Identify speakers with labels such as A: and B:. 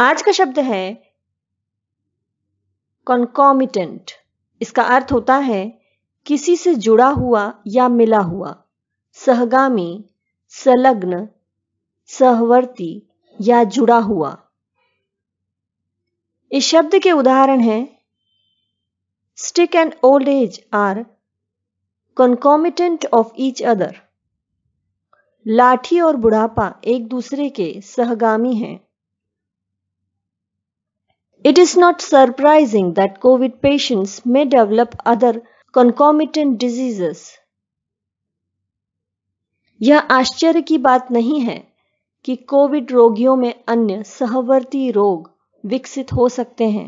A: आज का शब्द है कॉन्कॉमिटेंट इसका अर्थ होता है किसी से जुड़ा हुआ या मिला हुआ सहगामी संलग्न सहवर्ती या जुड़ा हुआ इस शब्द के उदाहरण हैं stick and old age are concomitant of each other लाठी और बुढ़ापा एक दूसरे के सहगामी हैं It is not surprising that COVID patients may develop other concomitant diseases. यह आश्चर्य की बात नहीं है कि कोविड रोगियों में अन्य सहवर्ती रोग विकसित हो सकते हैं